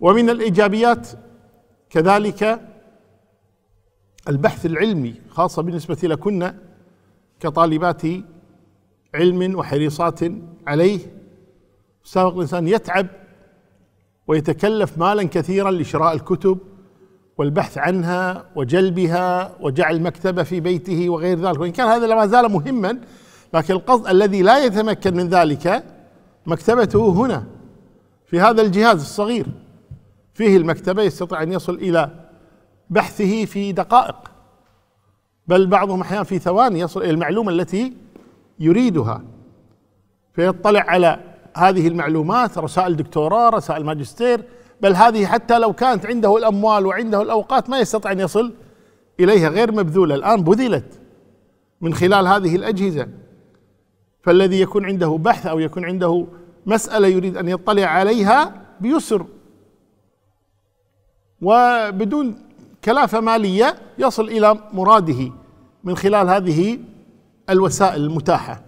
ومن الايجابيات كذلك البحث العلمي خاصه بالنسبه لكن كطالبات علم وحريصات عليه سابق الانسان يتعب ويتكلف مالا كثيرا لشراء الكتب والبحث عنها وجلبها وجعل مكتبه في بيته وغير ذلك وان كان هذا ما زال مهما لكن القصد الذي لا يتمكن من ذلك مكتبته هنا في هذا الجهاز الصغير فيه المكتبة يستطيع أن يصل إلى بحثه في دقائق بل بعضهم أحيانا في ثواني يصل إلى المعلومة التي يريدها فيطلع على هذه المعلومات رسائل دكتوراه رسائل ماجستير بل هذه حتى لو كانت عنده الأموال وعنده الأوقات ما يستطيع أن يصل إليها غير مبذولة الآن بذلت من خلال هذه الأجهزة فالذي يكون عنده بحث أو يكون عنده مسألة يريد أن يطلع عليها بيسر وبدون كلافه ماليه يصل الى مراده من خلال هذه الوسائل المتاحه